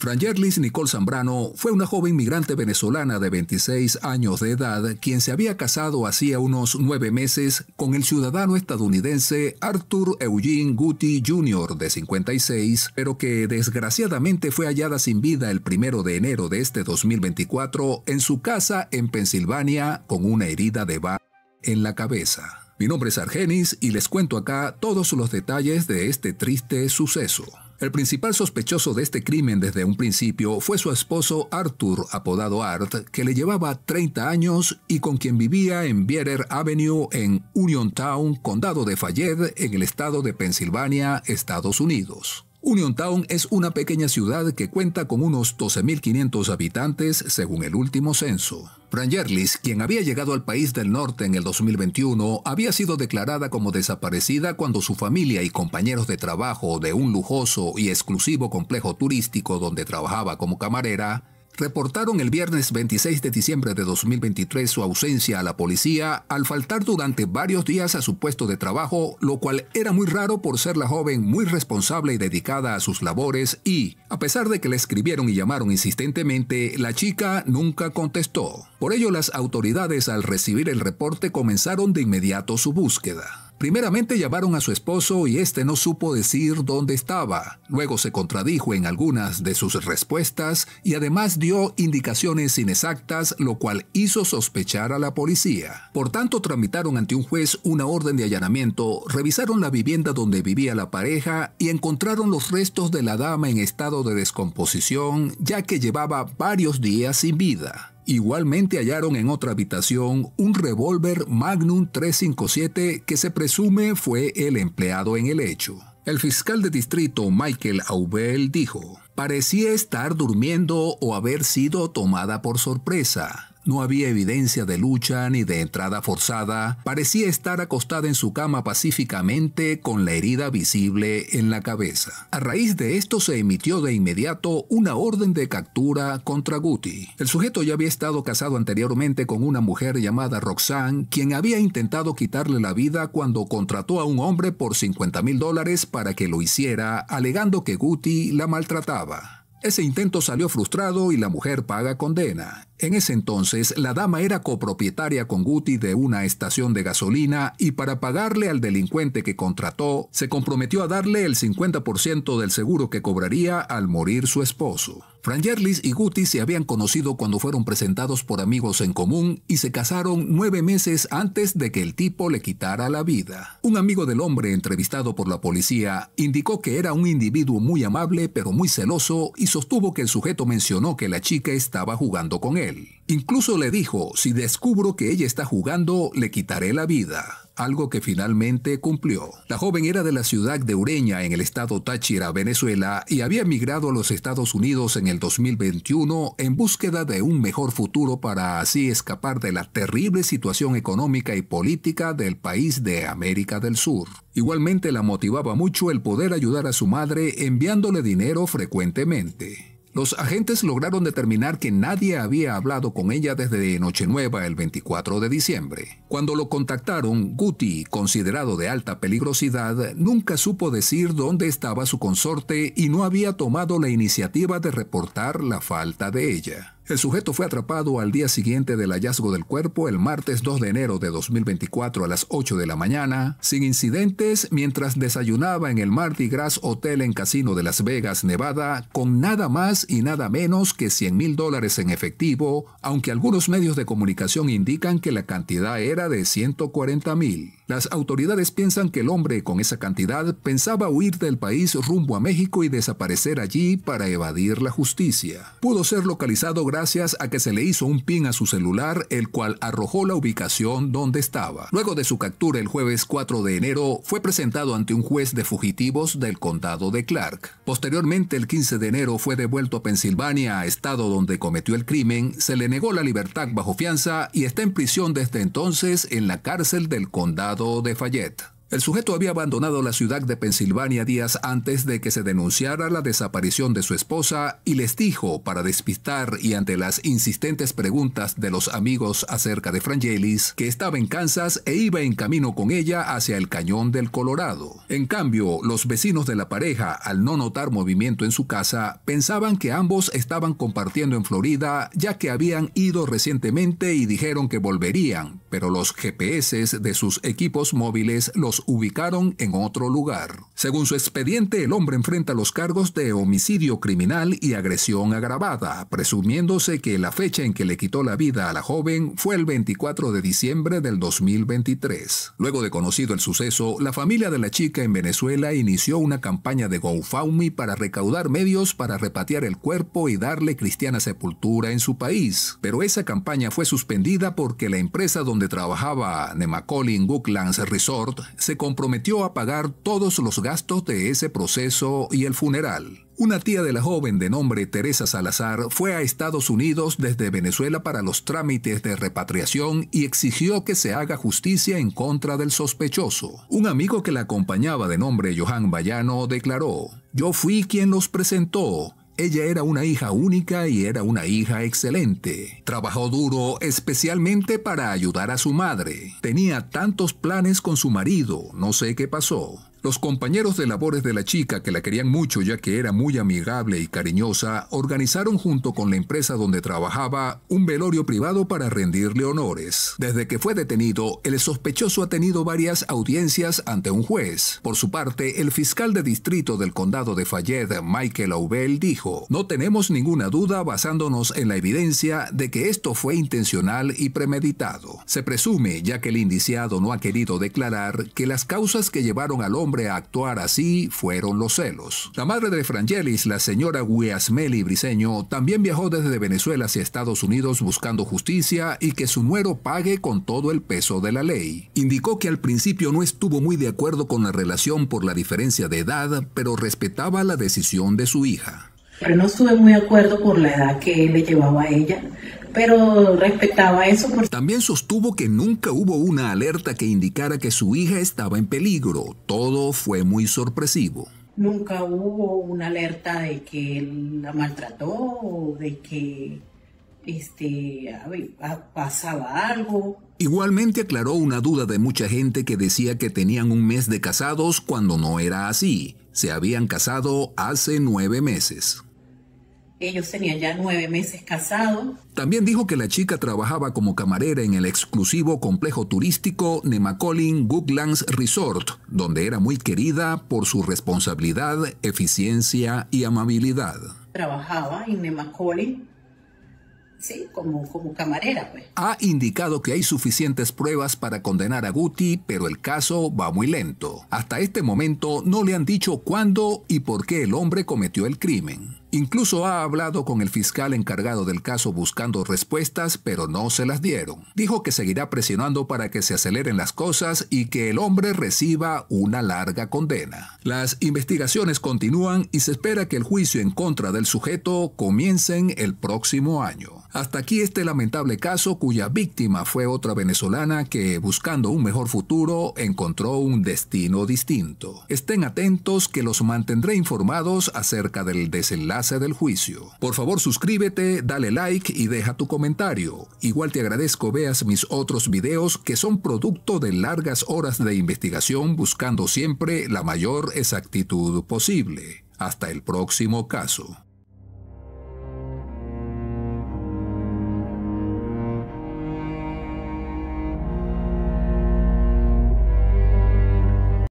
Frangerlis Nicole Zambrano fue una joven migrante venezolana de 26 años de edad quien se había casado hacía unos nueve meses con el ciudadano estadounidense Arthur Eugene Guti Jr. de 56, pero que desgraciadamente fue hallada sin vida el primero de enero de este 2024 en su casa en Pensilvania con una herida de bala en la cabeza. Mi nombre es Argenis y les cuento acá todos los detalles de este triste suceso. El principal sospechoso de este crimen desde un principio fue su esposo Arthur, apodado Art, que le llevaba 30 años y con quien vivía en Bierer Avenue en Uniontown, condado de Fayette, en el estado de Pensilvania, Estados Unidos. Uniontown es una pequeña ciudad que cuenta con unos 12.500 habitantes según el último censo. Frangerlis, quien había llegado al país del norte en el 2021, había sido declarada como desaparecida cuando su familia y compañeros de trabajo de un lujoso y exclusivo complejo turístico donde trabajaba como camarera reportaron el viernes 26 de diciembre de 2023 su ausencia a la policía al faltar durante varios días a su puesto de trabajo, lo cual era muy raro por ser la joven muy responsable y dedicada a sus labores y, a pesar de que le escribieron y llamaron insistentemente, la chica nunca contestó. Por ello, las autoridades al recibir el reporte comenzaron de inmediato su búsqueda. Primeramente llamaron a su esposo y este no supo decir dónde estaba. Luego se contradijo en algunas de sus respuestas y además dio indicaciones inexactas, lo cual hizo sospechar a la policía. Por tanto, tramitaron ante un juez una orden de allanamiento, revisaron la vivienda donde vivía la pareja y encontraron los restos de la dama en estado de descomposición, ya que llevaba varios días sin vida. Igualmente hallaron en otra habitación un revólver Magnum 357 que se presume fue el empleado en el hecho. El fiscal de distrito Michael Aubel dijo, parecía estar durmiendo o haber sido tomada por sorpresa. No había evidencia de lucha ni de entrada forzada. Parecía estar acostada en su cama pacíficamente con la herida visible en la cabeza. A raíz de esto se emitió de inmediato una orden de captura contra Guti. El sujeto ya había estado casado anteriormente con una mujer llamada Roxanne, quien había intentado quitarle la vida cuando contrató a un hombre por 50 mil dólares para que lo hiciera, alegando que Guti la maltrataba. Ese intento salió frustrado y la mujer paga condena. En ese entonces, la dama era copropietaria con Guti de una estación de gasolina y para pagarle al delincuente que contrató, se comprometió a darle el 50% del seguro que cobraría al morir su esposo. Frangerlis y Guti se habían conocido cuando fueron presentados por amigos en común y se casaron nueve meses antes de que el tipo le quitara la vida. Un amigo del hombre entrevistado por la policía indicó que era un individuo muy amable pero muy celoso y sostuvo que el sujeto mencionó que la chica estaba jugando con él. Incluso le dijo, si descubro que ella está jugando, le quitaré la vida, algo que finalmente cumplió. La joven era de la ciudad de Ureña, en el estado Táchira, Venezuela, y había emigrado a los Estados Unidos en el 2021 en búsqueda de un mejor futuro para así escapar de la terrible situación económica y política del país de América del Sur. Igualmente la motivaba mucho el poder ayudar a su madre enviándole dinero frecuentemente. Los agentes lograron determinar que nadie había hablado con ella desde Nochenueva el 24 de diciembre. Cuando lo contactaron, Guti, considerado de alta peligrosidad, nunca supo decir dónde estaba su consorte y no había tomado la iniciativa de reportar la falta de ella. El sujeto fue atrapado al día siguiente del hallazgo del cuerpo, el martes 2 de enero de 2024 a las 8 de la mañana, sin incidentes mientras desayunaba en el Mardi Gras Hotel en Casino de Las Vegas, Nevada, con nada más y nada menos que 100 mil dólares en efectivo, aunque algunos medios de comunicación indican que la cantidad era de 140 mil. Las autoridades piensan que el hombre con esa cantidad pensaba huir del país rumbo a México y desaparecer allí para evadir la justicia. Pudo ser localizado gracias a que se le hizo un pin a su celular, el cual arrojó la ubicación donde estaba. Luego de su captura el jueves 4 de enero, fue presentado ante un juez de fugitivos del condado de Clark. Posteriormente, el 15 de enero, fue devuelto a Pensilvania, estado donde cometió el crimen, se le negó la libertad bajo fianza y está en prisión desde entonces en la cárcel del condado de Fayette. El sujeto había abandonado la ciudad de Pensilvania días antes de que se denunciara la desaparición de su esposa y les dijo, para despistar y ante las insistentes preguntas de los amigos acerca de Frangelis, que estaba en Kansas e iba en camino con ella hacia el cañón del Colorado. En cambio, los vecinos de la pareja, al no notar movimiento en su casa, pensaban que ambos estaban compartiendo en Florida ya que habían ido recientemente y dijeron que volverían, pero los GPS de sus equipos móviles los ubicaron en otro lugar. Según su expediente, el hombre enfrenta los cargos de homicidio criminal y agresión agravada, presumiéndose que la fecha en que le quitó la vida a la joven fue el 24 de diciembre del 2023. Luego de conocido el suceso, la familia de la chica en Venezuela inició una campaña de GoFundMe para recaudar medios para repatear el cuerpo y darle cristiana sepultura en su país, pero esa campaña fue suspendida porque la empresa donde donde trabajaba Nemacolin Gooklands Resort, se comprometió a pagar todos los gastos de ese proceso y el funeral. Una tía de la joven de nombre Teresa Salazar fue a Estados Unidos desde Venezuela para los trámites de repatriación y exigió que se haga justicia en contra del sospechoso. Un amigo que la acompañaba de nombre Johan Bayano declaró, yo fui quien los presentó, ella era una hija única y era una hija excelente. Trabajó duro especialmente para ayudar a su madre. Tenía tantos planes con su marido, no sé qué pasó. Los compañeros de labores de la chica, que la querían mucho ya que era muy amigable y cariñosa, organizaron junto con la empresa donde trabajaba un velorio privado para rendirle honores. Desde que fue detenido, el sospechoso ha tenido varias audiencias ante un juez. Por su parte, el fiscal de distrito del condado de Fayette, Michael Aubel, dijo, no tenemos ninguna duda basándonos en la evidencia de que esto fue intencional y premeditado. Se presume, ya que el indiciado no ha querido declarar, que las causas que llevaron al hombre actuar así fueron los celos. La madre de Frangelis, la señora Guiasmeli Briseño, también viajó desde Venezuela hacia Estados Unidos buscando justicia y que su nuero pague con todo el peso de la ley. Indicó que al principio no estuvo muy de acuerdo con la relación por la diferencia de edad, pero respetaba la decisión de su hija. Pero no estuve muy de acuerdo por la edad que le llevaba a ella, pero respetaba eso. Porque... También sostuvo que nunca hubo una alerta que indicara que su hija estaba en peligro. Todo fue muy sorpresivo. Nunca hubo una alerta de que la maltrató o de que este, pasaba algo. Igualmente aclaró una duda de mucha gente que decía que tenían un mes de casados cuando no era así. Se habían casado hace nueve meses. Ellos tenían ya nueve meses casados. También dijo que la chica trabajaba como camarera en el exclusivo complejo turístico Nemacolin Goodlands Resort, donde era muy querida por su responsabilidad, eficiencia y amabilidad. Trabajaba en Nemacolin sí, como, como camarera. Pues. Ha indicado que hay suficientes pruebas para condenar a Guti, pero el caso va muy lento. Hasta este momento no le han dicho cuándo y por qué el hombre cometió el crimen. Incluso ha hablado con el fiscal encargado del caso buscando respuestas, pero no se las dieron. Dijo que seguirá presionando para que se aceleren las cosas y que el hombre reciba una larga condena. Las investigaciones continúan y se espera que el juicio en contra del sujeto comiencen el próximo año. Hasta aquí este lamentable caso cuya víctima fue otra venezolana que buscando un mejor futuro encontró un destino distinto. Estén atentos que los mantendré informados acerca del desenlace del Juicio. Por favor suscríbete, dale like y deja tu comentario. Igual te agradezco veas mis otros videos que son producto de largas horas de investigación buscando siempre la mayor exactitud posible. Hasta el próximo caso.